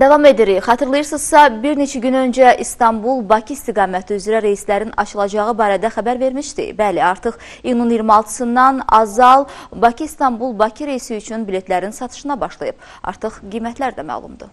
Davam edirik. Xatırlayırsınızsa, bir neçə gün öncə İstanbul-Bakı istiqaməti üzrə reyslərin açılacağı barədə xəbər vermişdi. Bəli, artıq iyunun 26-sından Azal Bakı-İstanbul-Bakı reysi üçün biletlərin satışına başlayıb. Artıq qiymətlər də məlumdur.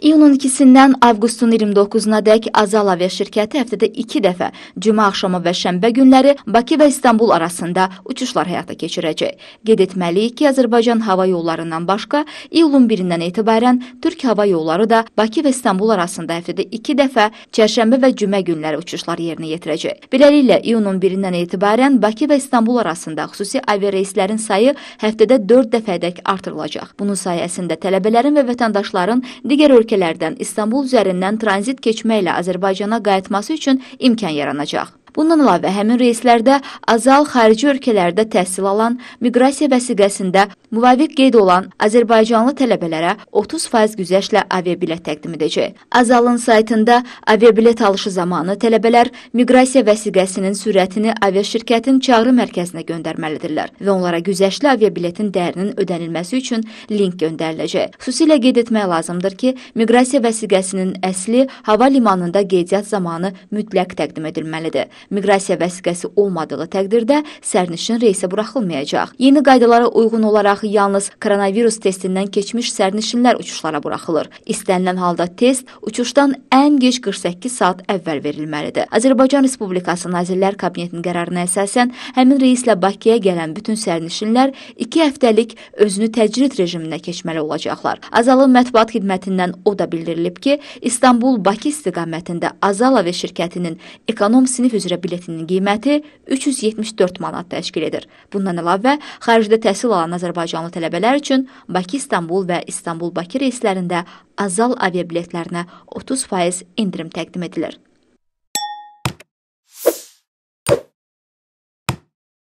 İyunun 2-dən avqustun 29-una dək Azal Avia şirkəti həftədə 2 dəfə cümə axşamı və şənbə günləri Bakı və İstanbul arasında uçuşlar həyata keçirəcək. Qeyd etməliyik ki, Azərbaycan hava yollarından başqa iyulun 1-dən etibarən Türk hava yolları da Bakı və İstanbul arasında həftədə 2 dəfə çərşənbə və cümə günləri uçuşlar yerinə yetirəcək. Beləliklə, iyunun 1-dən etibarən Bakı və İstanbul arasında xüsusi aviareyslərin sayı həftədə 4 dəfədək artırılacaq. Bunun sayəsində tələbələrin və vətəndaşların digər ölkələrdə ölkələrdən İstanbul üzərindən tranzit keçməklə Azərbaycana qayıtması üçün imkan yaranacaq. Bundan əlavə həmin reyslərdə azal xarici ölkələrdə təhsil alan miqrasiya vəsiqəsində müvafiq qeyd olan Azərbaycanlı tələbələrə 30% güzəştlə aviabilet təqdim edəcək. Azalın saytında aviabilet alışı zamanı tələbələr miqrasiya vəsiqəsinin sürətini aviaşirkətin çağrı mərkəzinə göndərməlidirlər və onlara güzəştli aviabiletin dəyərinin ödənilməsi üçün link göndəriləcək. Xüsusilə qeyd etmək lazımdır ki, miqrasiya vəsiqəsinin əsli hava limanında qeydiyyat zamanı mütləq təqdim edilməlidir. Miqrasiya vəsiqəsi olmadığı təqdirdə sərnişin reysə buraxılmayacaq. Yeni qaydalara uyğun olaraq yalnız koronavirus testindən keçmiş sərnişinlər uçuşlara buraxılır. İstənilən halda test uçuşdan ən gec 48 saat əvvəl verilməlidir. Azərbaycan Respublikası Nazirlər Kabinetinin qərarına əsasən həmin reyslə Bakıya gələn bütün sərnişinlər 2 həftəlik özünü təcrid rejiminə keçməli olacaqlar. Azalın mətbuat xidmətindən o da bildirilib ki, İstanbul-Bakı istiqamətində Azala və şirkətinin ekonom sinif üzrə üzrə biletinin qiyməti 374 manat təşkil edir. Bundan əlavə, xaricdə təhsil alan azərbaycanlı tələbələr üçün Bakı-İstanbul və İstanbul-Bakı reyslərində azal aviabiletlərinə 30% endirim təqdim edilir.